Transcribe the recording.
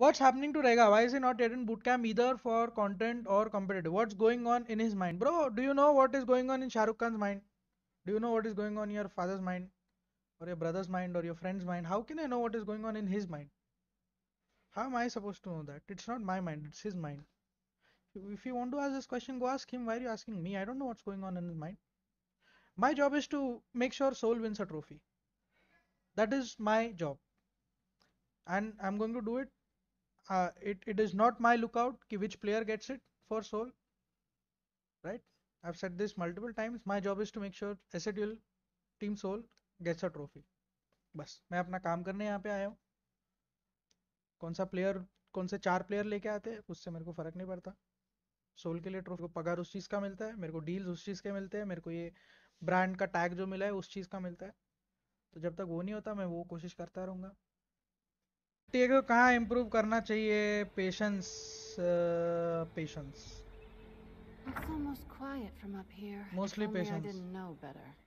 what's happening to Rega? Why is he not yet in bootcamp either for content or competitive? What's going on in his mind? Bro, do you know what is going on in Shahrukh Khan's mind? Do you know what is going on in your father's mind or your brother's mind or your friend's mind? How can I know what is going on in his mind? How am I supposed to know that? It's not my mind, it's his mind. If you want to ask this question, go ask him. Why are you asking me? I don't know what's going on in his mind. My job is to make sure Soul wins a trophy. That is my job. And I'm going to do it it uh, it, it is not my lookout ki which player gets it for soul right I've said this multiple times my job is to make sure SADL team soul gets a trophy बस मैं अपना काम करने यहाँ पे आया हूँ कौन सा प्लेयर कौन से चार प्लेयर लेके आते हैं उससे मेरे को फ़र्क नहीं पड़ता सोल के लिए ट्रॉफी को पगार उस चीज़ का मिलता है मेरे को डील्स उस चीज़ के मिलते हैं मेरे को ये ब्रांड का टैग जो मिला है उस चीज़ का मिलता है तो जब तक वो नहीं होता मैं वो कोशिश करता रहूँगा टी को कहाँ इम्प्रूव करना चाहिए पेशेंस पेशेंस मोस्टली पेशेंस